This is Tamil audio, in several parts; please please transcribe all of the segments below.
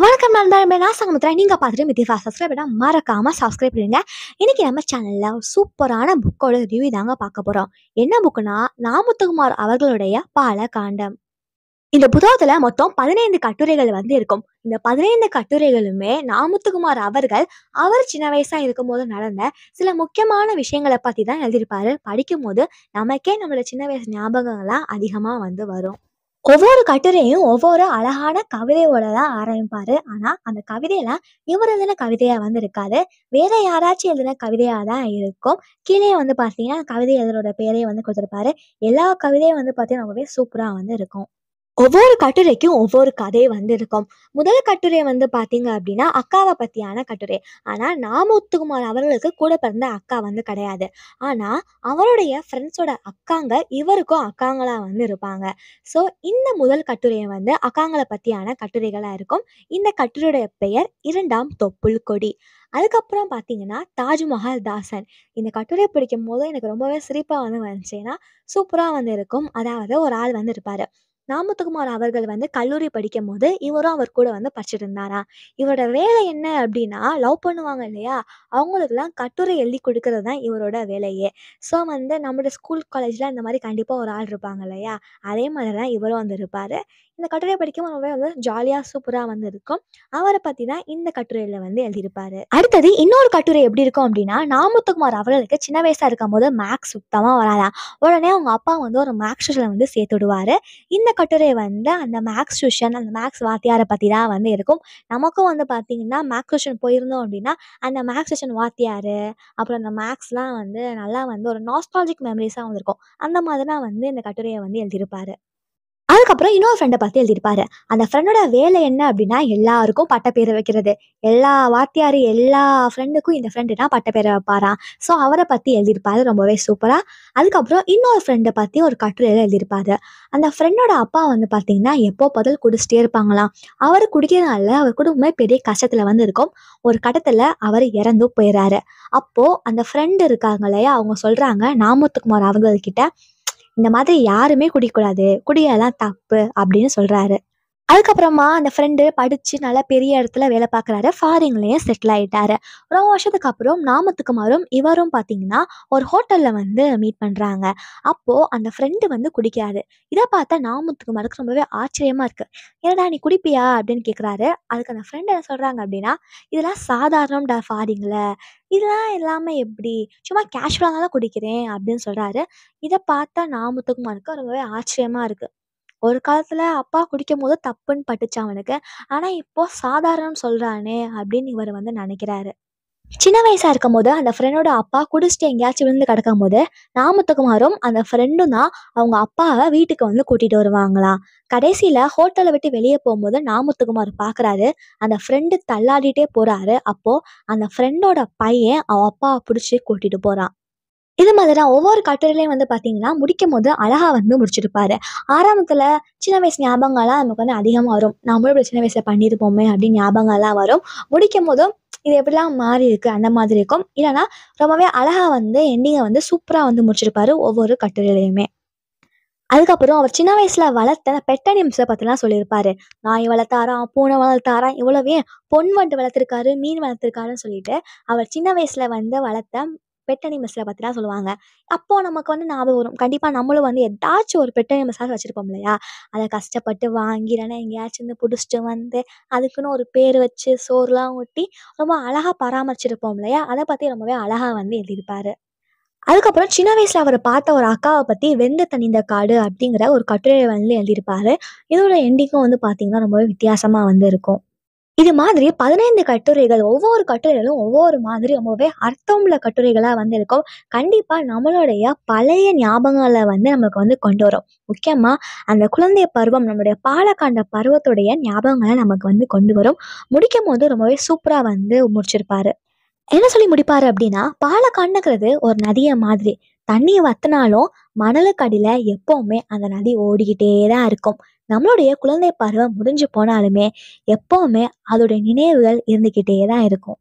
வணக்கம் நண்பர்களே நான் சங்கமுத்ரா நீங்கள் பார்த்துட்டு மித்தி ஃபாஸ்ட் பண்ணால் மறக்காமல் சப்ஸ்கிரைப் பண்ணுங்க இன்றைக்கி நம்ம சேனலில் ஒரு சூப்பரான புக்கோட ரிவ்யூ தாங்க பார்க்க போகிறோம் என்ன புக்குனா நாமுத்துகுமார் அவர்களுடைய பால காண்டம் இந்த புத்தகத்தில் மொத்தம் பதினைந்து கட்டுரைகள் வந்து இருக்கும் இந்த பதினைந்து கட்டுரைகளுமே நாமுத்துக்குமார் அவர்கள் அவர் சின்ன வயசா இருக்கும் போது நடந்த சில முக்கியமான விஷயங்களை பற்றி தான் எழுதியிருப்பாரு படிக்கும் போது நமக்கே நம்மளோட சின்ன வயசு ஞாபகங்கள்லாம் அதிகமா வந்து வரும் ஒவ்வொரு கட்டுரையும் ஒவ்வொரு அழகான கவிதையோட தான் ஆரம்பிப்பாரு ஆனா அந்த கவிதையில இவர் எழுதின கவிதையா வந்து இருக்காது வேற யாராச்சும் எழுதின கவிதையா தான் இருக்கும் கீழே வந்து பாத்தீங்கன்னா கவிதை எழுதுறோட பேரே வந்து கொடுத்துருப்பாரு எல்லா கவிதையும் வந்து பாத்தீங்கன்னா ரொம்பவே சூப்பரா வந்து இருக்கும் ஒவ்வொரு கட்டுரைக்கும் ஒவ்வொரு கதை வந்து இருக்கும் முதல் கட்டுரை வந்து பார்த்தீங்க அப்படின்னா அக்காவை பற்றியான கட்டுரை ஆனால் நாமுத்துக்குமார் அவர்களுக்கு கூட பிறந்த அக்கா வந்து கிடையாது ஆனால் அவருடைய ஃப்ரெண்ட்ஸோட அக்காங்க இவருக்கும் அக்காங்களா வந்து இருப்பாங்க ஸோ இந்த முதல் கட்டுரையை வந்து அக்காங்களை பற்றியான கட்டுரைகளாக இருக்கும் இந்த கட்டுரையுடைய பெயர் இரண்டாம் தொப்புள் கொடி அதுக்கப்புறம் பார்த்தீங்கன்னா தாஜ்மஹால் தாசன் இந்த கட்டுரை பிடிக்கும் போது எனக்கு ரொம்பவே சிரிப்பாக வந்து வந்துச்சுன்னா சூப்பராக வந்து இருக்கும் அதாவது ஒரு ஆள் வந்து இருப்பார் ராமத்துக்குமார் அவர்கள் வந்து கல்லூரி படிக்கும் போது இவரும் அவர் கூட வந்து படிச்சுட்டு இருந்தாரா இவரோட வேலை என்ன அப்படின்னா லவ் பண்ணுவாங்க இல்லையா அவங்களுக்குலாம் கட்டுரை எழுதி கொடுக்கறது தான் இவரோட வேலையே ஸோ வந்து நம்மளோட ஸ்கூல் காலேஜில் இந்த மாதிரி கண்டிப்பாக ஒரு ஆள் இருப்பாங்க இல்லையா அதே மாதிரி தான் இவரும் வந்து இருப்பார் இந்த கட்டுரை படிக்கும் ரொம்பவே வந்து ஜாலியாக சூப்பராக வந்து இருக்கும் அவரை பற்றி தான் இந்த கட்டுரையில் வந்து எழுதியிருப்பாரு அடுத்தது இன்னொரு கட்டுரை எப்படி இருக்கும் அப்படின்னா நாமத்துக்குமார் அவர்களுக்கு சின்ன வயசாக இருக்கும் போது மேக்ஸ் சுத்தமாக வராதான் உடனே அவங்க அப்பா வந்து ஒரு மேக்ஸ் டியூஷனை வந்து சேர்த்து விடுவார் இந்த கட்டுரை வந்து அந்த மேக்ஸ் டியூஷன் அந்த மேக்ஸ் வாத்தியாரை பற்றி தான் வந்து இருக்கும் நமக்கும் வந்து பார்த்தீங்கன்னா மேக்ஸ் டியூஷன் போயிருந்தோம் அப்படின்னா அந்த மேக்ஸ் டியூஷன் வாத்தியார் அப்புறம் அந்த மேக்ஸ்லாம் வந்து நல்லா வந்து ஒரு நாஸ்டாலஜிக் மெமரிஸாக வந்திருக்கும் அந்த மாதிரிலாம் வந்து இந்த கட்டுரையை வந்து எழுதியிருப்பாரு அதுக்கப்புறம் இன்னொரு ஃப்ரெண்டை பார்த்து எழுதியிருப்பாரு அந்த ஃப்ரெண்டோட வேலை என்ன அப்படின்னா எல்லாருக்கும் பட்டப்பேரை வைக்கிறது எல்லா வாத்தியார் எல்லா ஃப்ரெண்டுக்கும் இந்த ஃப்ரெண்டு தான் பட்டப்பேரை வைப்பாராம் ஸோ அவரை பற்றி எழுதியிருப்பாரு ரொம்பவே சூப்பராக அதுக்கப்புறம் இன்னொரு ஃப்ரெண்டை பற்றி ஒரு கட்டுரையில் எழுதியிருப்பாரு அந்த ஃப்ரெண்டோட அப்பா வந்து பார்த்தீங்கன்னா எப்போ பதில் குடிச்சிட்டே இருப்பாங்களாம் அவர் குடிக்கிறதுனால அவர் குடும்பமே பெரிய கஷ்டத்தில் வந்து இருக்கும் ஒரு கட்டத்தில் அவர் இறந்து போயிடுறாரு அப்போது அந்த ஃப்ரெண்டு இருக்காங்க இல்லையா அவங்க சொல்கிறாங்க நாமத்துக்குமார் அவங்கக்கிட்ட இந்த மாதிரி யாருமே குடிக்கூடாது குடியெல்லாம் தப்பு அப்படின்னு சொல்கிறாரு அதுக்கப்புறமா அந்த ஃப்ரெண்டு படித்து நல்லா பெரிய இடத்துல வேலை பார்க்குறாரு ஃபாரின்லேயும் செட்டில் ஆகிட்டாரு ரொம்ப வருஷத்துக்கு அப்புறம் நாமத்துக்குமாரும் இவரும் பார்த்தீங்கன்னா ஒரு ஹோட்டலில் வந்து மீட் பண்ணுறாங்க அப்போது அந்த ஃப்ரெண்டு வந்து குடிக்கிறாரு இதை பார்த்தா நாமத்துக்குமாருக்கு ரொம்பவே ஆச்சரியமாக இருக்குது ஏன்னா நீ குடிப்பியா அப்படின்னு கேட்குறாரு அதுக்கு அந்த ஃப்ரெண்டு என்ன சொல்கிறாங்க அப்படின்னா இதெல்லாம் சாதாரணம்டா ஃபாரிங்கில் இதெல்லாம் எல்லாமே எப்படி சும்மா கேஷுவலாக தான் குடிக்கிறேன் அப்படின்னு சொல்கிறாரு இதை பார்த்தா நாமத்துக்குமாருக்கு ரொம்பவே ஆச்சரியமாக இருக்குது ஒரு காலத்தில் அப்பா குடிக்கும் போது தப்புன்னு பட்டுச்சு அவனுக்கு ஆனால் இப்போது சாதாரணம் சொல்கிறானே அப்படின்னு இவர் வந்து நினைக்கிறாரு சின்ன வயசாக இருக்கும் போது அந்த ஃப்ரெண்டோட அப்பா குடிச்சிட்டு எங்கேயாச்சும் விழுந்து கிடக்கும் போது நாமத்துக்குமாரும் அந்த ஃப்ரெண்டும் தான் அவங்க அப்பாவை வீட்டுக்கு வந்து கூட்டிகிட்டு வருவாங்களாம் கடைசியில் ஹோட்டலை விட்டு வெளியே போகும்போது நாமத்துக்குமார் பார்க்குறாரு அந்த ஃப்ரெண்டு தள்ளாடிட்டே போகிறாரு அப்போது அந்த ஃப்ரெண்டோட பையன் அவன் அப்பாவை பிடிச்சி கூட்டிகிட்டு போகிறான் இது மாதிரி தான் ஒவ்வொரு கட்டுரையிலையும் வந்து பார்த்தீங்கன்னா முடிக்கும் போது அழகாக வந்து முடிச்சிருப்பாரு ஆரம்பத்தில் சின்ன வயசு ஞாபகங்கள்லாம் நமக்கு வந்து அதிகமாக வரும் நம்மளும் இப்படி சின்ன வயசில் பண்ணியிருப்போமே அப்படின்னு ஞாபகங்கள்லாம் வரும் முடிக்கும் போதும் இது எப்படிலாம் மாறி இருக்கு அந்த மாதிரி இருக்கும் இல்லைன்னா ரொம்பவே அழகாக வந்து எண்டிங்கை வந்து சூப்பராக வந்து முடிச்சிருப்பாரு ஒவ்வொரு கட்டுரையிலையுமே அதுக்கப்புறம் அவர் சின்ன வயசுல வளர்த்த பெட்டனிம்ஸை பற்றிலாம் சொல்லியிருப்பாரு நாய் வளர்த்தாராம் பூனை வளர்த்தாராம் இவ்வளவே பொன் வண்டு வளர்த்துருக்காரு மீன் வளர்த்துருக்காருன்னு சொல்லிட்டு அவர் சின்ன வயசுல வந்து வளர்த்த பெட் அனிமல்ஸில் பற்றிலாம் சொல்லுவாங்க அப்போது நமக்கு வந்து ஞாபகம் வரும் கண்டிப்பாக நம்மளும் வந்து ஏதாச்சும் ஒரு பெட் அனிமல்ஸாக வச்சுருப்போம் இல்லையா அதை கஷ்டப்பட்டு வாங்கிறனே எங்கேயாச்சும் வந்து பிடிச்சிட்டு வந்து அதுக்குன்னு ஒரு பேர் வச்சு சோறுலாம் ஒட்டி ரொம்ப அழகாக பராமரிச்சிருப்போம் இல்லையா அதை பற்றி ரொம்பவே அழகாக வந்து எழுதியிருப்பார் அதுக்கப்புறம் சின்ன வயசில் அவர் பார்த்த ஒரு அக்காவை பற்றி வெந்த தனிந்த காடு அப்படிங்கிற ஒரு கட்டுரை வந்து எழுதியிருப்பாரு இதோட எண்டிங்கும் வந்து பார்த்தீங்கன்னா ரொம்பவே வித்தியாசமாக வந்து இருக்கும் இது மாதிரி பதினைந்து கட்டுரைகள் ஒவ்வொரு கட்டுரைகளும் ஒவ்வொரு மாதிரி ரொம்பவே அர்த்தமுள்ள கட்டுரைகளாக வந்து இருக்கும் கண்டிப்பாக நம்மளுடைய பழைய ஞாபகங்களை வந்து நமக்கு வந்து கொண்டு வரும் முக்கியமாக அந்த குழந்தை பருவம் நம்மளுடைய பாலக்காண்ட பருவத்துடைய ஞாபகங்களை நமக்கு வந்து கொண்டு வரும் முடிக்கும் போது ரொம்பவே சூப்பராக வந்து முடிச்சிருப்பாரு என்ன சொல்லி முடிப்பாரு அப்படின்னா பாலக்காண்டுங்கிறது ஒரு நதியை மாதிரி தண்ணியை வத்தினாலும் மணலுக்கடியில் எப்போவுமே அந்த நதி ஓடிக்கிட்டே தான் இருக்கும் நம்மளுடைய குழந்தை பருவம் முடிஞ்சு போனாலுமே எப்போவுமே அதோடைய நினைவுகள் இருந்துக்கிட்டே தான் இருக்கும்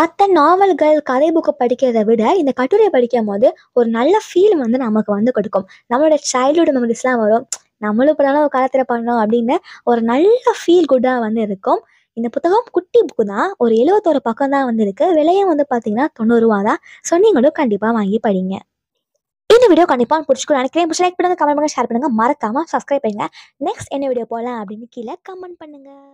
மற்ற நாவல்கள் கதை புக்கு படிக்கிறத விட இந்த கட்டுரை படிக்கும் போது ஒரு நல்ல ஃபீல் வந்து நமக்கு வந்து கொடுக்கும் நம்மளோட சைல்டுஹுட் மெமரிஸ்லாம் வரும் நம்மளும் இப்படிலாம் ஒரு காலத்தில் பண்ணோம் அப்படின்னு ஒரு நல்ல ஃபீல் குட்டாக வந்து இருக்கும் இந்த புத்தகம் குட்டி புக்கு தான் ஒரு எழுபத்தோரு பக்கம் தான் வந்து இருக்கு விலையும் வந்து பார்த்தீங்கன்னா தொண்ணூறுரூவா தான் சொன்னீங்களும் கண்டிப்பாக வாங்கி படிங்க இந்த வீடியோ கண்டிப்பாக பிடிச்சிக்கணும் நினைக்கிறேன் லைக் பண்ணுங்கள் கமெண்ட் பண்ணுங்கள் ஷேர் பண்ணுங்கள் மறக்காமல் சப்ஸ்கிரைப் பண்ணுங்கள் நெக்ஸ்ட் என்ன வீடியோ போகலாம் அப்படின்னு கீழே கமெண்ட் பண்ணுங்கள்